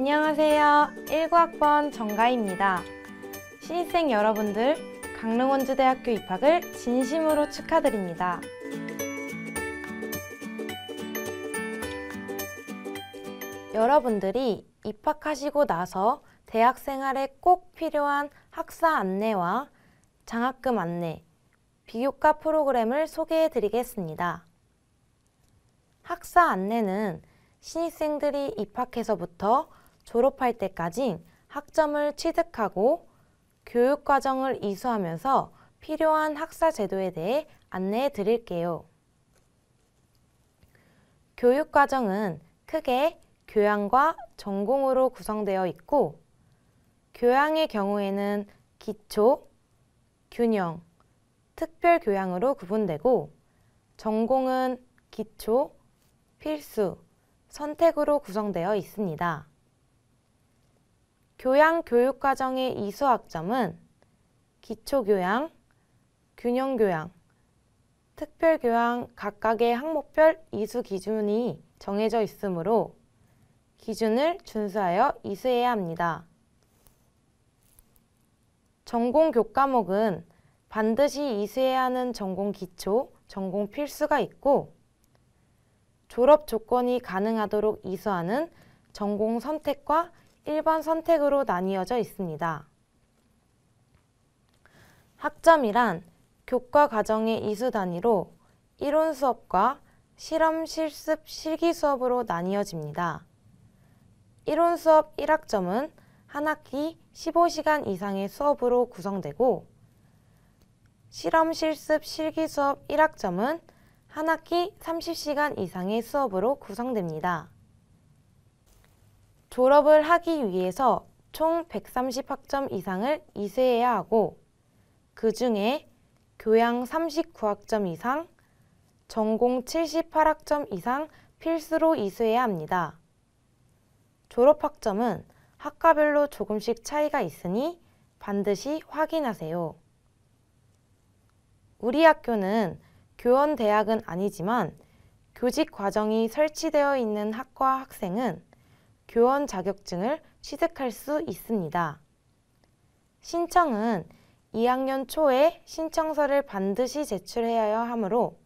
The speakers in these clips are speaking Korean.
안녕하세요. 1구학번 정가입니다. 신입생 여러분들, 강릉원주대학교 입학을 진심으로 축하드립니다. 여러분들이 입학하시고 나서 대학 생활에 꼭 필요한 학사 안내와 장학금 안내, 비교과 프로그램을 소개해 드리겠습니다. 학사 안내는 신입생들이 입학해서부터 졸업할 때까지 학점을 취득하고 교육과정을 이수하면서 필요한 학사 제도에 대해 안내해 드릴게요. 교육과정은 크게 교양과 전공으로 구성되어 있고 교양의 경우에는 기초, 균형, 특별 교양으로 구분되고 전공은 기초, 필수, 선택으로 구성되어 있습니다. 교양 교육과정의 이수학점은 기초교양, 균형교양, 특별교양 각각의 항목별 이수 기준이 정해져 있으므로 기준을 준수하여 이수해야 합니다. 전공 교과목은 반드시 이수해야 하는 전공 기초, 전공 필수가 있고 졸업 조건이 가능하도록 이수하는 전공 선택과 일번 선택으로 나뉘어져 있습니다. 학점이란 교과 과정의 이수 단위로 이론 수업과 실험 실습 실기 수업으로 나뉘어집니다. 이론 수업 1학점은 한 학기 15시간 이상의 수업으로 구성되고 실험 실습 실기 수업 1학점은 한 학기 30시간 이상의 수업으로 구성됩니다. 졸업을 하기 위해서 총 130학점 이상을 이수해야 하고 그 중에 교양 39학점 이상, 전공 78학점 이상 필수로 이수해야 합니다. 졸업학점은 학과별로 조금씩 차이가 있으니 반드시 확인하세요. 우리 학교는 교원대학은 아니지만 교직 과정이 설치되어 있는 학과 학생은 교원 자격증을 취득할 수 있습니다. 신청은 2학년 초에 신청서를 반드시 제출해야 하므로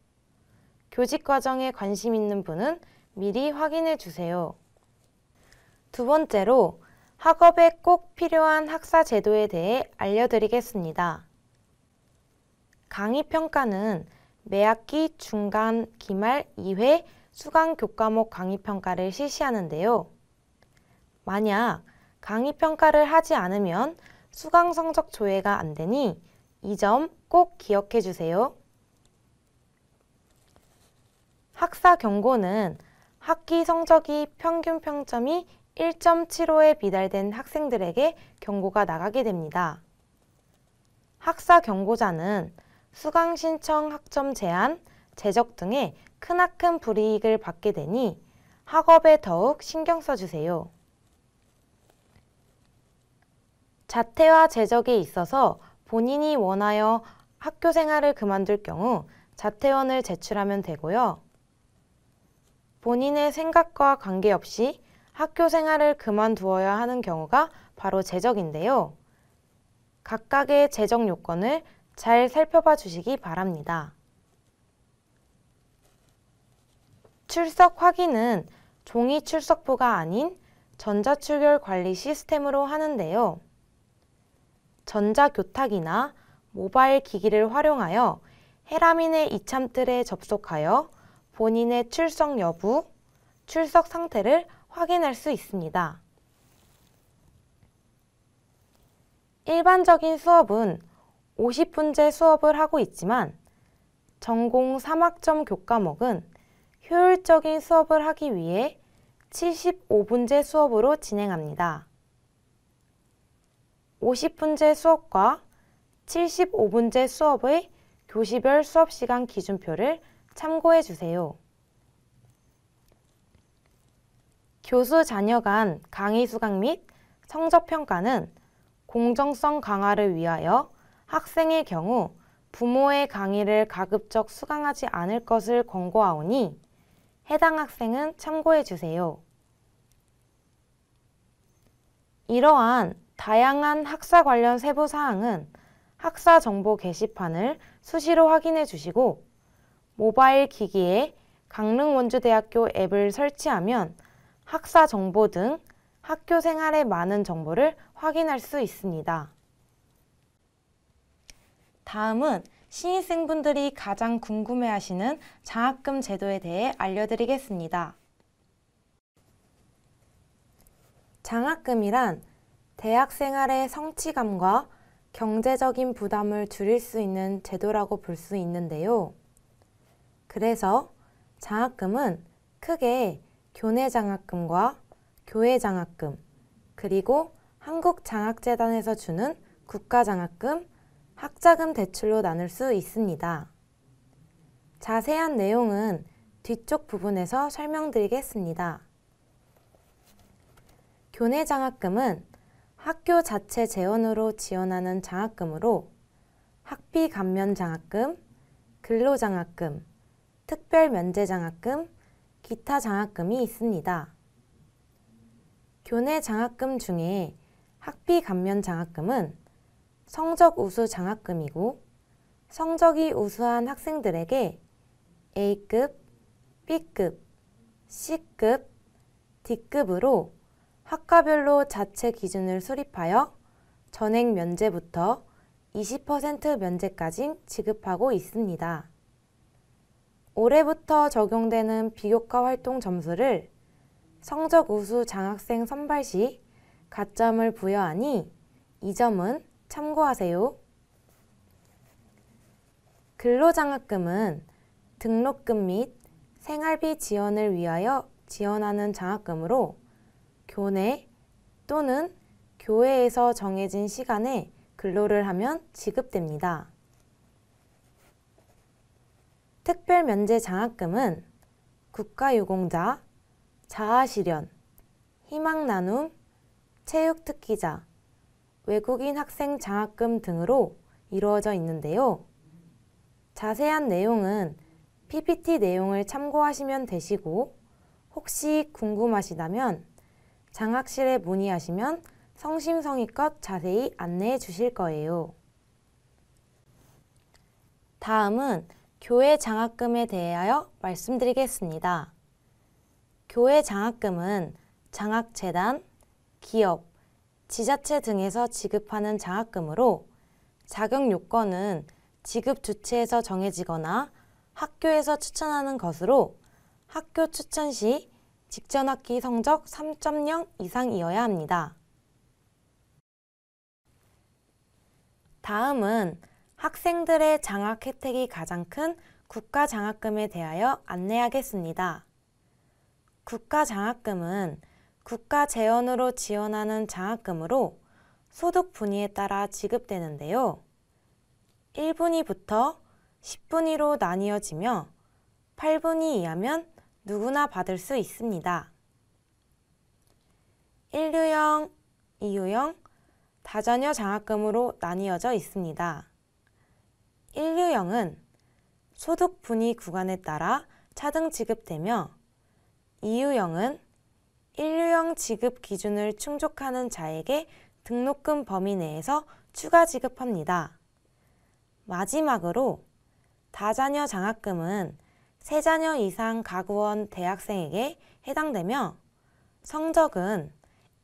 교직 과정에 관심 있는 분은 미리 확인해 주세요. 두 번째로 학업에 꼭 필요한 학사 제도에 대해 알려드리겠습니다. 강의 평가는 매학기 중간 기말 2회 수강 교과목 강의 평가를 실시하는데요. 만약 강의 평가를 하지 않으면 수강 성적 조회가 안 되니 이 점 꼭 기억해 주세요. 학사 경고는 학기 성적이 평균 평점이 1.75에 미달된 학생들에게 경고가 나가게 됩니다. 학사 경고자는 수강 신청 학점 제한, 제적 등의 크나큰 불이익을 받게 되니 학업에 더욱 신경 써주세요. 자퇴와 제적이 있어서 본인이 원하여 학교 생활을 그만둘 경우 자퇴원을 제출하면 되고요. 본인의 생각과 관계없이 학교 생활을 그만두어야 하는 경우가 바로 제적인데요. 각각의 제적 요건을 잘 살펴봐 주시기 바랍니다. 출석 확인은 종이 출석부가 아닌 전자출결 관리 시스템으로 하는데요. 전자교탁이나 모바일 기기를 활용하여 헤라민의 이참틀에 접속하여 본인의 출석 여부, 출석 상태를 확인할 수 있습니다. 일반적인 수업은 50분제 수업을 하고 있지만 전공 3학점 교과목은 효율적인 수업을 하기 위해 75분제 수업으로 진행합니다. 50분제 수업과 75분제 수업의 교시별 수업시간 기준표를 참고해 주세요. 교수 자녀 간 강의 수강 및 성적 평가는 공정성 강화를 위하여 학생의 경우 부모의 강의를 가급적 수강하지 않을 것을 권고하오니 해당 학생은 참고해 주세요. 이러한 다양한 학사 관련 세부 사항은 학사 정보 게시판을 수시로 확인해 주시고 모바일 기기에 강릉원주대학교 앱을 설치하면 학사 정보 등 학교 생활에 많은 정보를 확인할 수 있습니다. 다음은 신입생분들이 가장 궁금해하시는 장학금 제도에 대해 알려드리겠습니다. 장학금이란 대학 생활의 성취감과 경제적인 부담을 줄일 수 있는 제도라고 볼 수 있는데요. 그래서 장학금은 크게 교내 장학금과 교회 장학금, 그리고 한국장학재단에서 주는 국가장학금, 학자금 대출로 나눌 수 있습니다. 자세한 내용은 뒤쪽 부분에서 설명드리겠습니다. 교내 장학금은 학교 자체 재원으로 지원하는 장학금으로 학비 감면 장학금, 근로장학금, 특별면제장학금, 기타 장학금이 있습니다. 교내 장학금 중에 학비 감면 장학금은 성적 우수 장학금이고 성적이 우수한 학생들에게 A급, B급, C급, D급으로 학과별로 자체 기준을 수립하여 전액 면제부터 20% 면제까지 지급하고 있습니다. 올해부터 적용되는 비교과 활동 점수를 성적 우수 장학생 선발 시 가점을 부여하니 이 점은 참고하세요. 근로장학금은 등록금 및 생활비 지원을 위하여 지원하는 장학금으로 교내 또는 교회에서 정해진 시간에 근로를 하면 지급됩니다. 특별 면제 장학금은 국가유공자, 자아실현, 희망나눔, 체육특기자, 외국인 학생 장학금 등으로 이루어져 있는데요. 자세한 내용은 PPT 내용을 참고하시면 되시고 혹시 궁금하시다면 장학실에 문의하시면 성심성의껏 자세히 안내해 주실 거예요. 다음은 교회 장학금에 대하여 말씀드리겠습니다. 교회 장학금은 장학재단, 기업, 지자체 등에서 지급하는 장학금으로 자격 요건은 지급 주체에서 정해지거나 학교에서 추천하는 것으로 학교 추천 시 직전 학기 성적 3.0 이상이어야 합니다. 다음은 학생들의 장학 혜택이 가장 큰 국가장학금에 대하여 안내하겠습니다. 국가장학금은 국가 재원으로 지원하는 장학금으로 소득 분위에 따라 지급되는데요. 1분위부터 10분위로 나뉘어지며 8분위 이하면 누구나 받을 수 있습니다. 1유형, 2유형, 다자녀 장학금으로 나뉘어져 있습니다. 1유형은 소득 분위 구간에 따라 차등 지급되며 2유형은 1유형 지급 기준을 충족하는 자에게 등록금 범위 내에서 추가 지급합니다. 마지막으로 다자녀 장학금은 세 자녀 이상 가구원 대학생에게 해당되며 성적은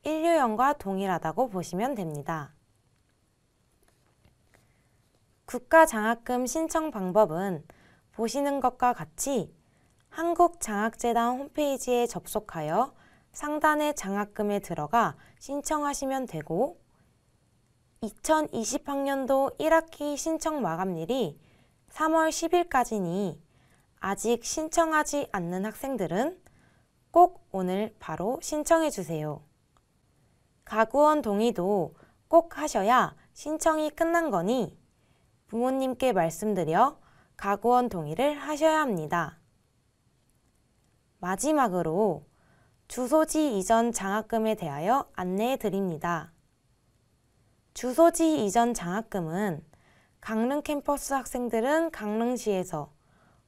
1류형과 동일하다고 보시면 됩니다. 국가장학금 신청 방법은 보시는 것과 같이 한국장학재단 홈페이지에 접속하여 상단의 장학금에 들어가 신청하시면 되고 2020학년도 1학기 신청 마감일이 3월 10일까지니 아직 신청하지 않는 학생들은 꼭 오늘 바로 신청해 주세요. 가구원 동의도 꼭 하셔야 신청이 끝난 거니 부모님께 말씀드려 가구원 동의를 하셔야 합니다. 마지막으로 주소지 이전 장학금에 대하여 안내해 드립니다. 주소지 이전 장학금은 강릉 캠퍼스 학생들은 강릉시에서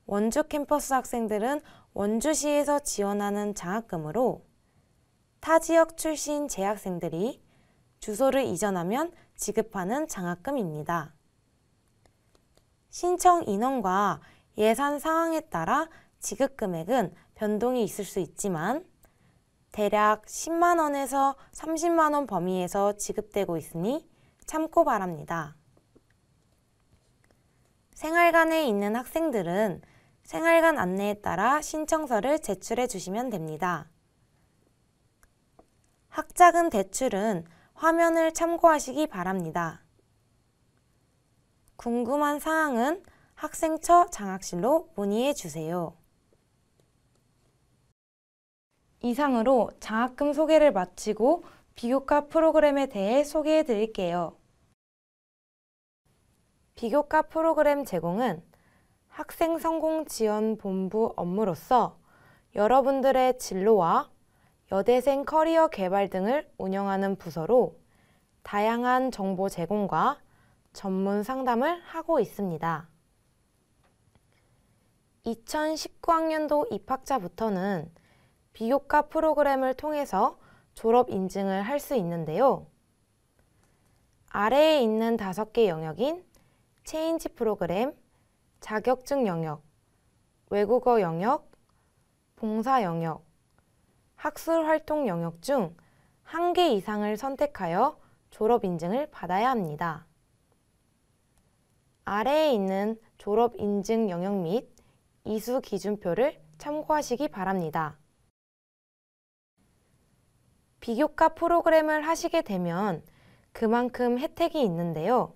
원주 캠퍼스 학생들은 원주시에서 지원하는 장학금으로 타 지역 출신 재학생들이 주소를 이전하면 지급하는 장학금입니다. 신청 인원과 예산 상황에 따라 지급 금액은 변동이 있을 수 있지만 대략 10만 원에서 30만 원 범위에서 지급되고 있으니 참고 바랍니다. 생활관에 있는 학생들은 생활관 안내에 따라 신청서를 제출해 주시면 됩니다. 학자금 대출은 화면을 참고하시기 바랍니다. 궁금한 사항은 학생처 장학실로 문의해 주세요. 이상으로 장학금 소개를 마치고 비교과 프로그램에 대해 소개해 드릴게요. 비교과 프로그램 제공은 학생 성공 지원 본부 업무로서 여러분들의 진로와 여대생 커리어 개발 등을 운영하는 부서로 다양한 정보 제공과 전문 상담을 하고 있습니다. 2019학년도 입학자부터는 비교과 프로그램을 통해서 졸업 인증을 할 수 있는데요. 아래에 있는 다섯 개 영역인 체인지 프로그램, 자격증 영역, 외국어 영역, 봉사 영역, 학술 활동 영역 중 한 개 이상을 선택하여 졸업 인증을 받아야 합니다. 아래에 있는 졸업 인증 영역 및 이수 기준표를 참고하시기 바랍니다. 비교과 프로그램을 하시게 되면 그만큼 혜택이 있는데요.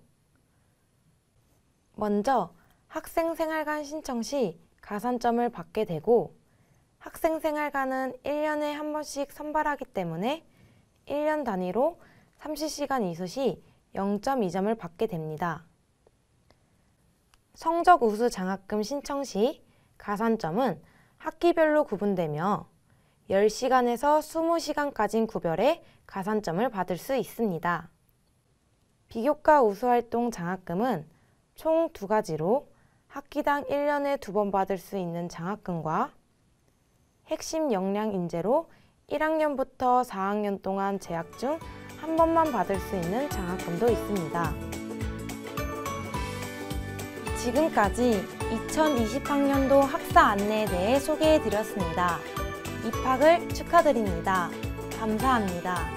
먼저 학생생활관 신청 시 가산점을 받게 되고 학생생활관은 1년에 한 번씩 선발하기 때문에 1년 단위로 30시간 이수 시 0.2점을 받게 됩니다. 성적 우수 장학금 신청 시 가산점은 학기별로 구분되며 10시간에서 20시간까진 구별해 가산점을 받을 수 있습니다. 비교과 우수활동 장학금은 총 두 가지로 학기당 1년에 두 번 받을 수 있는 장학금과 핵심 역량 인재로 1학년부터 4학년 동안 재학 중 한 번만 받을 수 있는 장학금도 있습니다. 지금까지 2020학년도 학사 안내에 대해 소개해드렸습니다. 입학을 축하드립니다. 감사합니다.